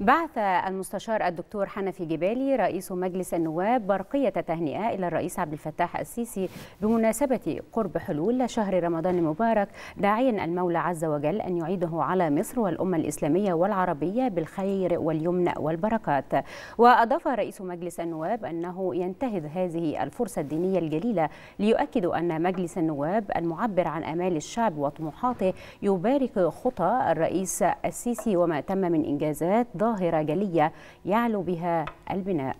بعث المستشار الدكتور حنفي جبالي رئيس مجلس النواب برقية تهنئة إلى الرئيس عبد الفتاح السيسي بمناسبة قرب حلول شهر رمضان المبارك داعيا المولى عز وجل أن يعيده على مصر والأمة الإسلامية والعربية بالخير واليمن والبركات وأضاف رئيس مجلس النواب أنه ينتهز هذه الفرصة الدينية الجليلة ليؤكد أن مجلس النواب المعبر عن آمال الشعب وطموحاته يبارك خطى الرئيس السيسي وما تم من إنجازات ظاهره جلية يعلو بها البناء